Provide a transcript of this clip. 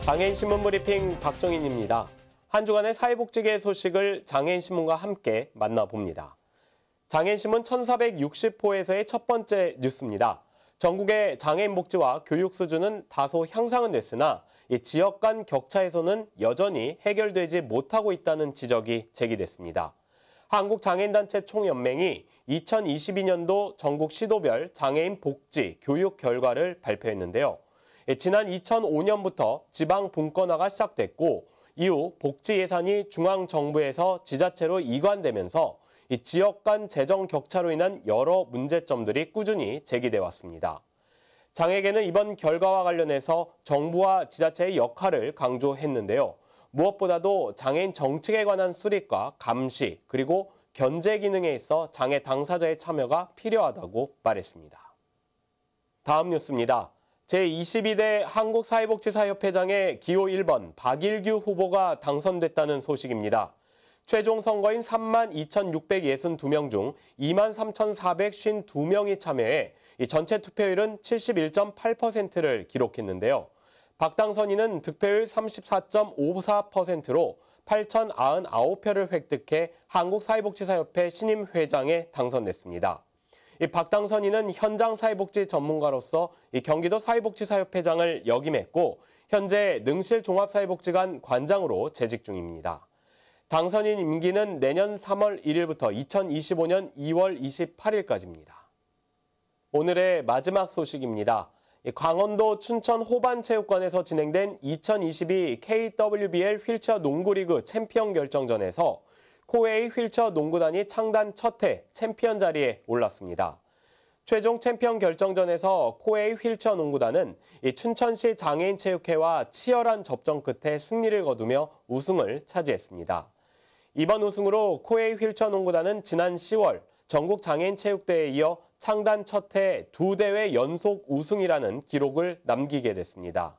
장애인신문 브리핑 박정인입니다. 한 주간의 사회복지계 소식을 장애인신문과 함께 만나봅니다. 장애인신문 1460호에서의 첫 번째 뉴스입니다. 전국의 장애인 복지와 교육 수준은 다소 향상은 됐으나 지역 간 격차에서는 여전히 해결되지 못하고 있다는 지적이 제기됐습니다. 한국장애인단체 총연맹이 2022년도 전국 시도별 장애인 복지 교육 결과를 발표했는데요. 예, 지난 2005년부터 지방 분권화가 시작됐고 이후 복지 예산이 중앙 정부에서 지자체로 이관되면서 지역 간 재정 격차로 인한 여러 문제점들이 꾸준히 제기돼 왔습니다. 장에게는 이번 결과와 관련해서 정부와 지자체의 역할을 강조했는데요. 무엇보다도 장애인 정책에 관한 수립과 감시 그리고 견제 기능에 있어 장애 당사자의 참여가 필요하다고 말했습니다. 다음 뉴스입니다. 제22대 한국사회복지사협회장의 기호 1번 박일규 후보가 당선됐다는 소식입니다. 최종 선거인 3만 2,662명 중 2만 3,452명이 참여해 전체 투표율은 71.8%를 기록했는데요. 박 당선인은 득표율 34.54%로 8,099표를 획득해 한국사회복지사협회 신임 회장에 당선됐습니다. 이 박당선인은 현장 사회복지 전문가로서 이 경기도 사회복지사협회장을 역임했고 현재 능실 종합사회복지관 관장으로 재직 중입니다. 당선인 임기는 내년 3월 1일부터 2025년 2월 28일까지입니다. 오늘의 마지막 소식입니다. 강원도 춘천 호반체육관에서 진행된 2022 KWBL 휠체어 농구리그 챔피언 결정전에서 코웨이 휠처 농구단이 창단 첫해 챔피언 자리에 올랐습니다. 최종 챔피언 결정전에서 코웨이 휠처 농구단은 춘천시 장애인체육회와 치열한 접전 끝에 승리를 거두며 우승을 차지했습니다. 이번 우승으로 코웨이 휠처 농구단은 지난 10월 전국 장애인체육대회에 이어 창단 첫해두 대회 연속 우승이라는 기록을 남기게 됐습니다.